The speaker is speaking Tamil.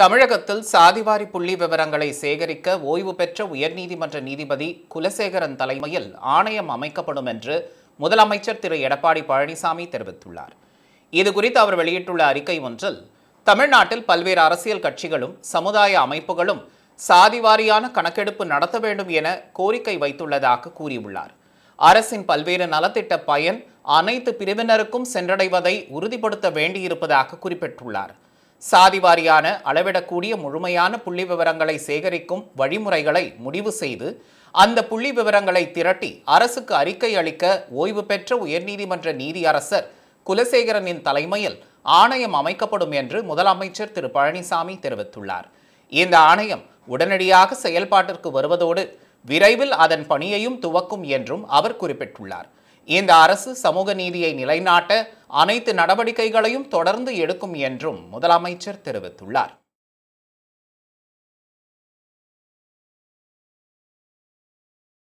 தமிழகத்தில் சாதிவாரி புள்ளி விவரங்களை சேகரிக்க ஓய்வு பெற்ற உயர்நீதிமன்ற நீதிபதி குலசேகரன் தலைமையில் ஆணையம் அமைக்கப்படும் என்று முதலமைச்சர் திரு எடப்பாடி பழனிசாமி தெரிவித்துள்ளார் இதுகுறித்து அவர் வெளியிட்டுள்ள அறிக்கை ஒன்றில் தமிழ்நாட்டில் பல்வேறு அரசியல் கட்சிகளும் சமுதாய அமைப்புகளும் சாதிவாரியான கணக்கெடுப்பு நடத்த வேண்டும் என கோரிக்கை வைத்துள்ளதாக கூறியுள்ளார் அரசின் பல்வேறு நலத்திட்ட பயன் அனைத்து பிரிவினருக்கும் சென்றடைவதை உறுதிப்படுத்த வேண்டியிருப்பதாக குறிப்பிட்டுள்ளார் சாதிவாரியான அளவிடக்கூடிய முழுமையான புள்ளி விவரங்களை சேகரிக்கும் வழிமுறைகளை முடிவு செய்து அந்த புள்ளி விவரங்களை திரட்டி அரசுக்கு அறிக்கை அளிக்க ஓய்வு பெற்ற உயர்நீதிமன்ற நீதியரசர் குலசேகரனின் தலைமையில் ஆணையம் அமைக்கப்படும் என்று முதலமைச்சர் திரு பழனிசாமி தெரிவித்துள்ளார் இந்த ஆணையம் உடனடியாக செயல்பாட்டிற்கு வருவதோடு விரைவில் அதன் பணியையும் துவக்கும் என்றும் அவர் குறிப்பிட்டுள்ளார் இந்த அரசு சமூக நீதியை நிலைநாட்ட அனைத்து நடவடிக்கைகளையும் தொடர்ந்து எடுக்கும் என்றும் முதலமைச்சர் தெரிவித்துள்ளார்